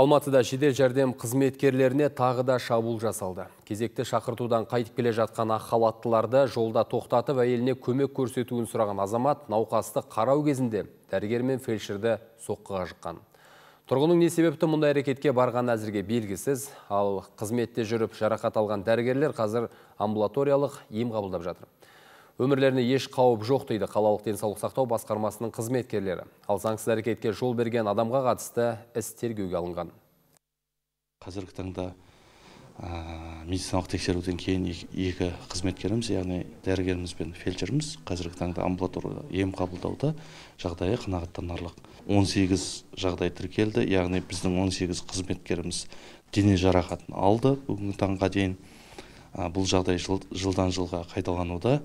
Алматыда жедел жәрдем қызметкерлеріне тағы да шабуыл жасалды. Кезекті шақыртудан қайтып келе жатқан халаттыларды жолда тоқтатып әйеліне көмек көрсетуін сұраған азамат науқасты қарау кезінде дәрігер мен фельдшерді соққыға жыққан. Тұрғының не себепті мұндай әрекетке барған әзірге белгісіз, ал қызметте жүріп жарақат алған дәрігерлер қазір амбулаториялық ем қабылдап жатыр өмірлеріне еш қауіп жоқ дейді қалалық денсаулық сақтау басқармасының қызметкерлері. Ал заңсыз әрекетке жол берген адамға қатысты іс тергеуге алынған. Қазіргі таңда медициналық тексеруден кейін екі қызметкеріміз яғни дәрігеріміз бен фельдшеріміз қазіргі таңда амбулаторияда ем қабылдауда жағдайы қанағаттанарлық 18 жағдай тіркелді яғни біздің 18 қызметкеріміз дене жарақатын алды бүгінгі таңға дейін бұл жағдай жылдан жылға қайталануда